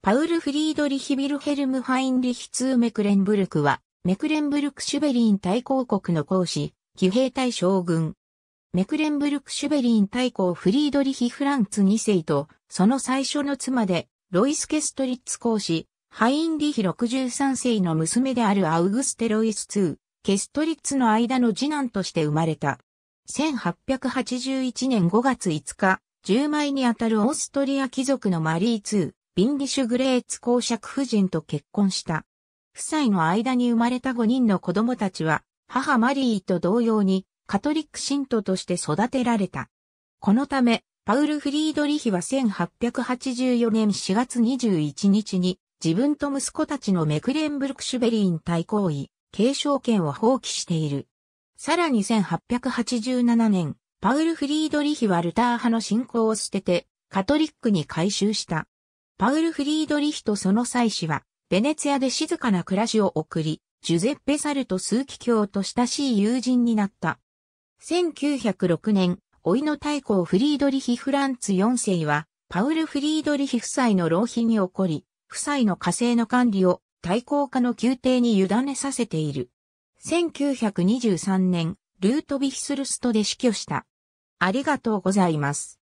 パウル・フリードリヒ・ビルヘルム・ファインリヒツー・メクレンブルクは、メクレンブルク・シュベリン大公国の公使、騎兵隊将軍。メクレンブルク・シュベリン大公フリードリヒ・フランツ2世と、その最初の妻で、ロイス・ケストリッツ公使、ハインリヒ63世の娘であるアウグステ・ロイス2、ケストリッツの間の次男として生まれた。1881年5月5日、10枚にあたるオーストリア貴族のマリー2、ビンディシュ・グレーツ公爵夫人と結婚した。夫妻の間に生まれた5人の子供たちは、母マリーと同様に、カトリック信徒として育てられた。このため、パウル・フリードリヒは1884年4月21日に、自分と息子たちのメクレンブルクシュベリーン対抗位、継承権を放棄している。さらに1887年、パウル・フリードリヒはルター派の信仰を捨てて、カトリックに改宗した。パウル・フリードリヒとその妻子は、ベネツィアで静かな暮らしを送り、ジュゼッペ・サルと数奇教と親しい友人になった。1906年、老いの太公フリードリヒ・フランツ4世は、パウル・フリードリヒ夫妻の浪費に起こり、夫妻の火星の管理を大公家の宮廷に委ねさせている。1923年、ルートビヒスルストで死去した。ありがとうございます。